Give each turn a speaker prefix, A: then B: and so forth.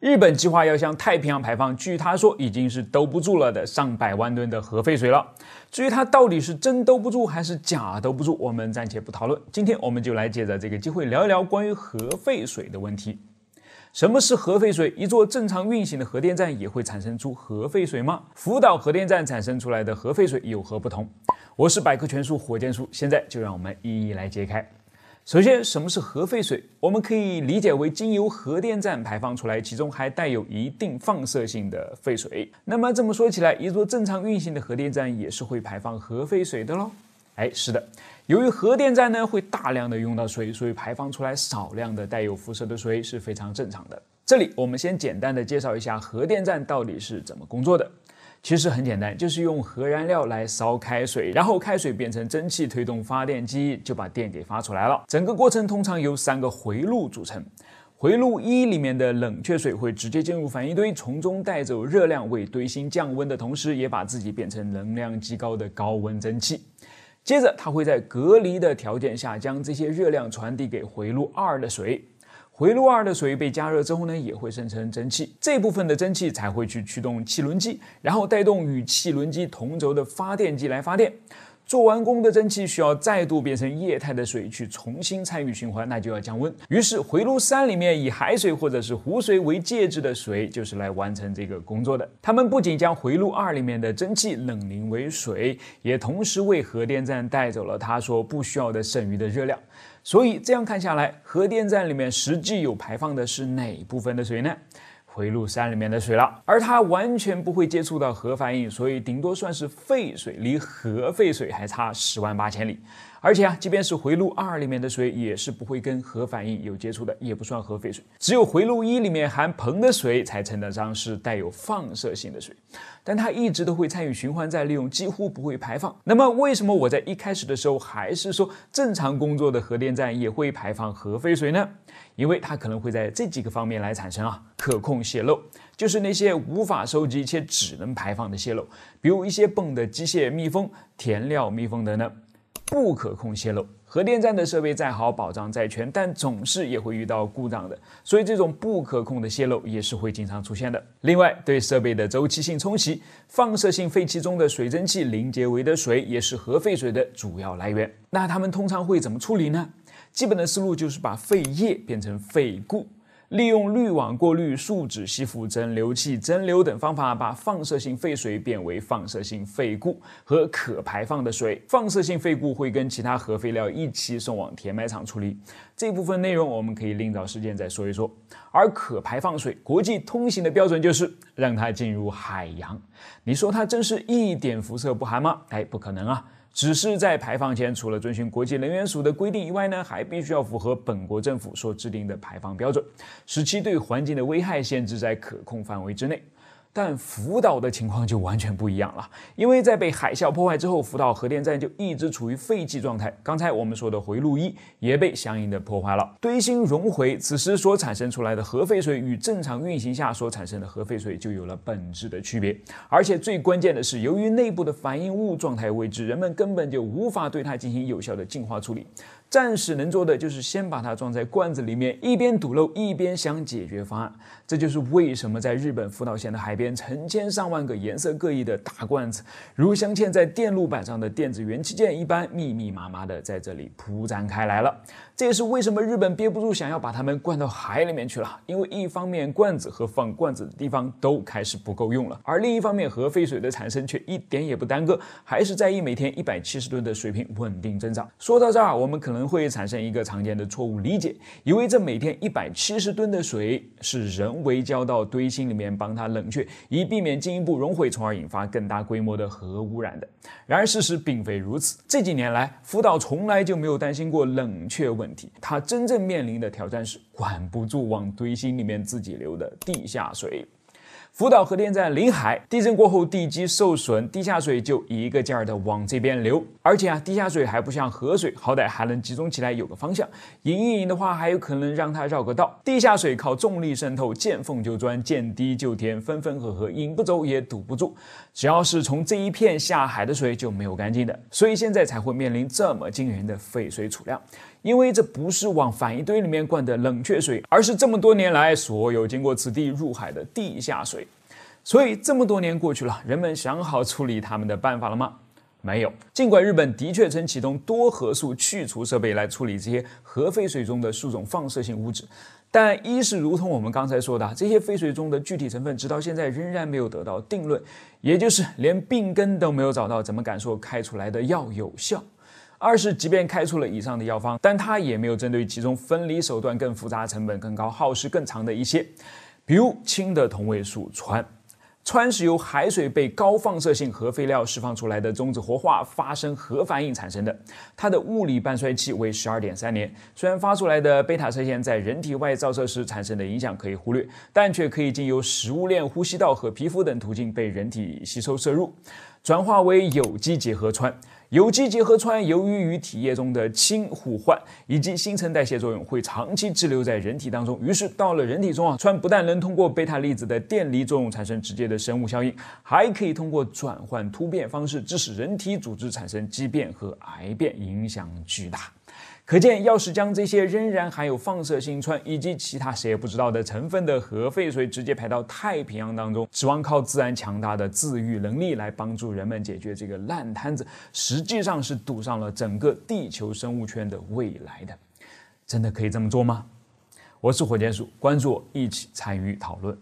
A: 日本计划要向太平洋排放，据他说已经是兜不住了的上百万吨的核废水了。至于它到底是真兜不住还是假兜不住，我们暂且不讨论。今天我们就来借着这个机会聊一聊关于核废水的问题。什么是核废水？一座正常运行的核电站也会产生出核废水吗？福岛核电站产生出来的核废水有何不同？我是百科全书火箭叔，现在就让我们一一来揭开。首先，什么是核废水？我们可以理解为经由核电站排放出来，其中还带有一定放射性的废水。那么这么说起来，一座正常运行的核电站也是会排放核废水的喽？哎，是的，由于核电站呢会大量的用到水，所以排放出来少量的带有辐射的水是非常正常的。这里我们先简单的介绍一下核电站到底是怎么工作的。其实很简单，就是用核燃料来烧开水，然后开水变成蒸汽推动发电机，就把电给发出来了。整个过程通常由三个回路组成，回路一里面的冷却水会直接进入反应堆，从中带走热量为堆芯降温的同时，也把自己变成能量极高的高温蒸汽。接着，它会在隔离的条件下将这些热量传递给回路二的水。回路二的水被加热之后呢，也会生成蒸汽，这部分的蒸汽才会去驱动汽轮机，然后带动与汽轮机同轴的发电机来发电。做完功的蒸汽需要再度变成液态的水去重新参与循环，那就要降温。于是回路三里面以海水或者是湖水为介质的水就是来完成这个工作的。他们不仅将回路二里面的蒸汽冷凝为水，也同时为核电站带走了它所不需要的剩余的热量。所以这样看下来，核电站里面实际有排放的是哪部分的水呢？回路山里面的水了，而它完全不会接触到核反应，所以顶多算是废水，离核废水还差十万八千里。而且啊，即便是回路二里面的水也是不会跟核反应有接触的，也不算核废水。只有回路一里面含硼的水才称得上是带有放射性的水。但它一直都会参与循环再利用，几乎不会排放。那么为什么我在一开始的时候还是说正常工作的核电站也会排放核废水呢？因为它可能会在这几个方面来产生啊可控泄漏，就是那些无法收集且只能排放的泄漏，比如一些泵的机械密封、填料密封等等。不可控泄漏，核电站的设备再好，保障再全，但总是也会遇到故障的，所以这种不可控的泄漏也是会经常出现的。另外，对设备的周期性冲洗，放射性废气中的水蒸气凝结为的水，也是核废水的主要来源。那他们通常会怎么处理呢？基本的思路就是把废液变成废固。利用滤网过滤、树脂吸附、蒸馏器蒸馏等方法，把放射性废水变为放射性废固和可排放的水。放射性废固会跟其他核废料一起送往填埋场处理。这部分内容我们可以另找时间再说一说。而可排放水，国际通行的标准就是让它进入海洋。你说它真是一点辐射不含吗？哎，不可能啊！只是在排放前，除了遵循国际能源署的规定以外呢，还必须要符合本国政府所制定的排放标准，使其对环境的危害限制在可控范围之内。但福岛的情况就完全不一样了，因为在被海啸破坏之后，福岛核电站就一直处于废弃状态。刚才我们说的回路一也被相应的破坏了，堆芯熔回，此时所产生出来的核废水与正常运行下所产生的核废水就有了本质的区别。而且最关键的是，由于内部的反应物状态未知，人们根本就无法对它进行有效的净化处理。暂时能做的就是先把它装在罐子里面，一边堵漏一边想解决方案。这就是为什么在日本福岛县的海边，成千上万个颜色各异的大罐子，如镶嵌在电路板上的电子元器件一般，密密麻麻的在这里铺展开来了。这也是为什么日本憋不住想要把它们灌到海里面去了，因为一方面罐子和放罐子的地方都开始不够用了，而另一方面核废水的产生却一点也不耽搁，还是在意每天一百七十吨的水平稳定增长。说到这儿，我们可能。能会产生一个常见的错误理解，以为这每天一百七十吨的水是人为浇到堆芯里面帮它冷却，以避免进一步融毁，从而引发更大规模的核污染的。然而事实并非如此。这几年来，福岛从来就没有担心过冷却问题，它真正面临的挑战是管不住往堆芯里面自己流的地下水。福岛核电站临海，地震过后地基受损，地下水就一个劲儿的往这边流。而且啊，地下水还不像河水，好歹还能集中起来有个方向，隐一隐的话还有可能让它绕个道。地下水靠重力渗透，见缝就钻，见低就填，分分合合，引不走也堵不住。只要是从这一片下海的水就没有干净的，所以现在才会面临这么惊人的废水储量。因为这不是往反应堆里面灌的冷却水，而是这么多年来所有经过此地入海的地下水。所以这么多年过去了，人们想好处理他们的办法了吗？没有。尽管日本的确曾启动多核素去除设备来处理这些核废水中的数种放射性物质，但一是如同我们刚才说的，这些废水中的具体成分直到现在仍然没有得到定论，也就是连病根都没有找到，怎么敢说开出来的药有效？二是即便开出了以上的药方，但它也没有针对其中分离手段更复杂、成本更高、耗时更长的一些，比如氢的同位素氚。川是由海水被高放射性核废料释放出来的中子活化发生核反应产生的，它的物理半衰期为十二点三年。虽然发出来的贝塔射线在人体外照射时产生的影响可以忽略，但却可以经由食物链、呼吸道和皮肤等途径被人体吸收摄入，转化为有机结合川。有机结合氚由于与体液中的氢互换以及新陈代谢作用，会长期滞留在人体当中。于是到了人体中啊，氚不但能通过贝塔粒子的电离作用产生直接的生物效应，还可以通过转换突变方式，致使人体组织产生畸变和癌变，影响巨大。可见，要是将这些仍然含有放射性氚以及其他谁也不知道的成分的核废水直接排到太平洋当中，指望靠自然强大的自愈能力来帮助人们解决这个烂摊子，实际上是赌上了整个地球生物圈的未来的。真的可以这么做吗？我是火箭叔，关注我，一起参与讨论。